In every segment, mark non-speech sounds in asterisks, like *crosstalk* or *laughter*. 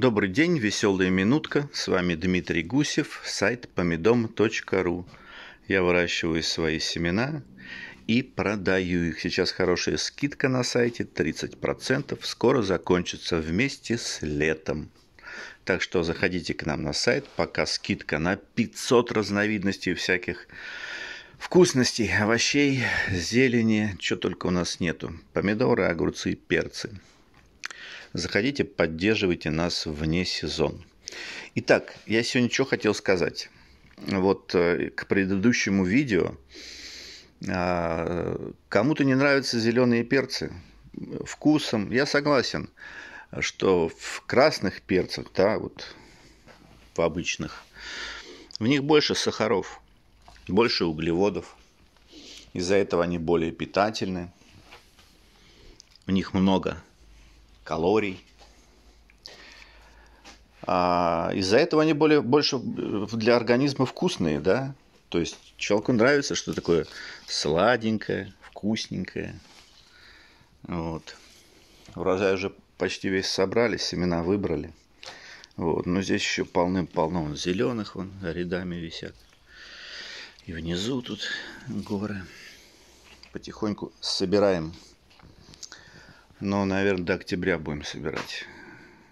Добрый день, веселая минутка. С вами Дмитрий Гусев, сайт помидом.ру. Я выращиваю свои семена и продаю их. Сейчас хорошая скидка на сайте 30%. Скоро закончится вместе с летом. Так что заходите к нам на сайт, пока скидка на 500 разновидностей всяких вкусностей, овощей, зелени, что только у нас нету. Помидоры, огурцы, перцы. Заходите, поддерживайте нас вне сезон. Итак, я сегодня что хотел сказать. Вот э, к предыдущему видео. Э, кому-то не нравятся зеленые перцы. Вкусом. Я согласен, что в красных перцах, да, вот в обычных, в них больше сахаров, больше углеводов. Из-за этого они более питательны. В них много калорий. А, из-за этого они более, больше для организма вкусные, да? То есть человеку нравится, что такое сладенькое, вкусненькое. Вот. Урожай уже почти весь собрали, семена выбрали. Вот. Но здесь еще полным-полно зеленых вон рядами висят. И внизу тут горы. Потихоньку собираем но, наверное, до октября будем собирать.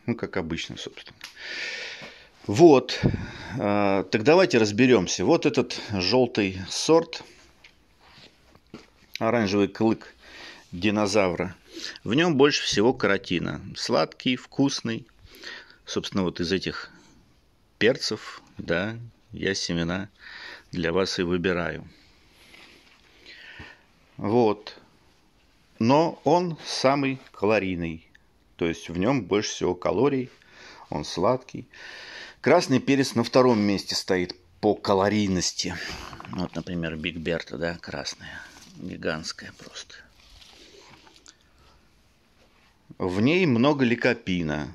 Ну, как обычно, собственно. Вот. А, так давайте разберемся. Вот этот желтый сорт, оранжевый клык динозавра. В нем больше всего каротина. Сладкий, вкусный. Собственно, вот из этих перцев, да, я семена для вас и выбираю. Вот но он самый калорийный, то есть в нем больше всего калорий, он сладкий. Красный перец на втором месте стоит по калорийности. Вот, например, Биг Берта, да, красная, гигантская просто. В ней много ликопина.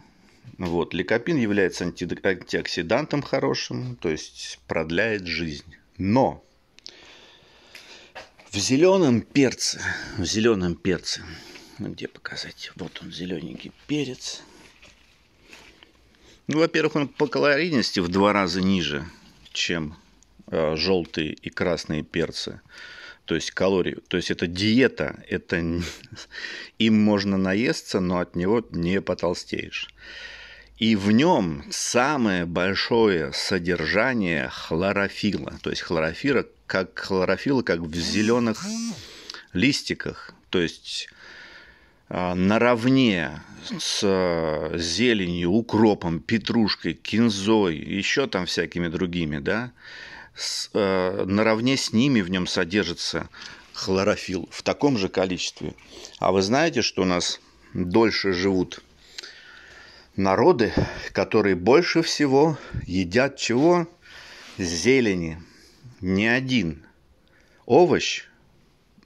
Вот, ликопин является анти- антиоксидантом хорошим, то есть продляет жизнь. Но в зеленом перце, в зеленом перце, ну где показать? Вот он, зелененький перец. Ну, во-первых, он по калорийности в два раза ниже, чем э, желтые и красные перцы. То есть калории. То есть это диета, это *laughs* им можно наесться, но от него не потолстеешь. И в нем самое большое содержание хлорофила, то есть хлорофила, как хлорофилла, как в зеленых листиках. То есть а, наравне с а, зеленью, укропом, петрушкой, кинзой, еще там всякими другими, да, с, э, наравне с ними в нем содержится хлорофилл в таком же количестве. А вы знаете, что у нас дольше живут народы, которые больше всего едят чего? Зелени. Не один овощ,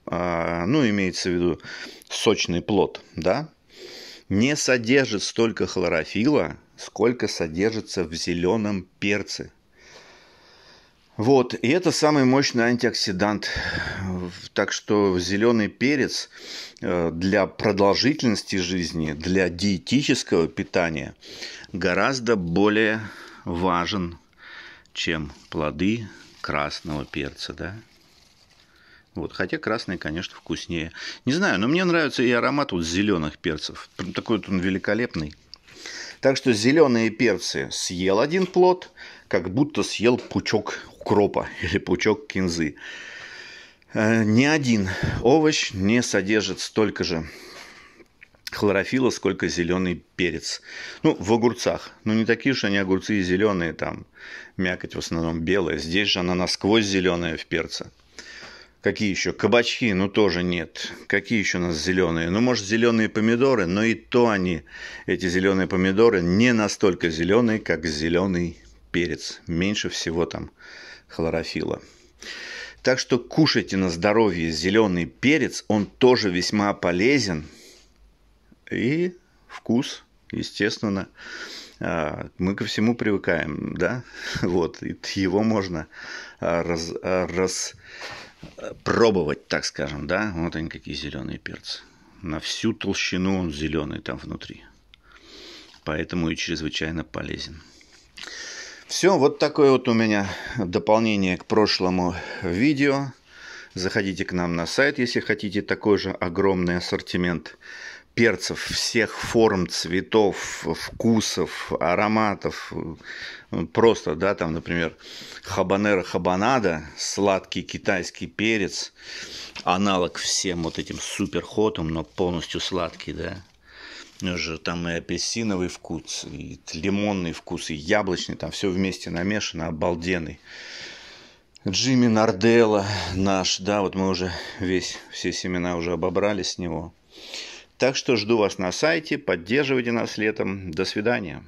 а, ну, имеется в виду сочный плод, да, не содержит столько хлорофила, сколько содержится в зеленом перце. Вот, и это самый мощный антиоксидант. Так что зеленый перец э, для продолжительности жизни, для диетического питания гораздо более важен, чем плоды красного перца, да? Вот, хотя красный, конечно, вкуснее. Не знаю, но мне нравится и аромат вот зеленых перцев. такой вот он великолепный. Так что зеленые перцы съел один плод, как будто съел пучок укропа *laughs* или пучок кинзы. Э, ни один овощ не содержит столько же хлорофила, сколько зеленый перец. Ну, в огурцах. Ну, не такие уж они огурцы и зеленые, там мякоть в основном белая. Здесь же она насквозь зеленая в перце. Какие еще? Кабачки, ну тоже нет. Какие еще у нас зеленые? Ну, может, зеленые помидоры, но и то они, эти зеленые помидоры, не настолько зеленые, как зеленый перец. Меньше всего там хлорофила. Так что кушайте на здоровье зеленый перец, он тоже весьма полезен – и вкус, естественно, а, мы ко всему привыкаем, да, *laughs* вот, и его можно а, раз, а, раз пробовать, так скажем, да, вот они какие зеленые перцы. На всю толщину он зеленый там внутри, поэтому и чрезвычайно полезен. Все, вот такое вот у меня дополнение к прошлому видео. Заходите к нам на сайт, если хотите такой же огромный ассортимент перцев всех форм, цветов, вкусов, ароматов. Ну, просто, да, там, например, хабанера хабанада, сладкий китайский перец, аналог всем вот этим суперхотам, но полностью сладкий, да. уже ну, там и апельсиновый вкус, и лимонный вкус, и яблочный, там все вместе намешано, обалденный. Джимми Нарделла наш, да, вот мы уже весь, все семена уже обобрали с него. Так что жду вас на сайте, поддерживайте нас летом. До свидания.